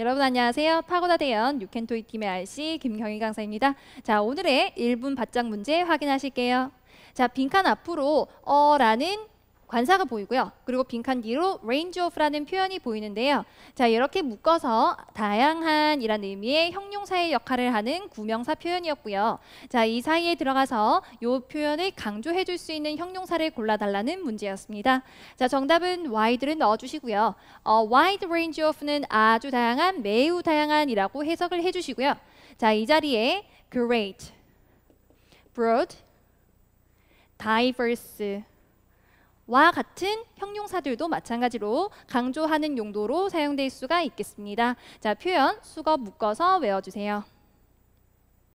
여러분 안녕하세요. 파고다 대연 유캔토이 팀의 RC 김경희 강사입니다. 자 오늘의 1분 바짝 문제 확인하실게요. 자 빈칸 앞으로 어라는 관사가 보이고요. 그리고 빈칸 뒤로 range of라는 표현이 보이는데요. 자 이렇게 묶어서 다양한 이란 의미의 형용사의 역할을 하는 구명사 표현이었고요. 자이 사이에 들어가서 이 표현을 강조해 줄수 있는 형용사를 골라달라는 문제였습니다. 자 정답은 wide를 넣어주시고요. 어, wide range of는 아주 다양한 매우 다양한이라고 해석을 해주시고요. 자이 자리에 great, broad, diverse 와 같은 형용사들도 마찬가지로 강조하는 용도로 사용될 수가 있겠습니다. 자, 표현 수거 묶어서 외워주세요.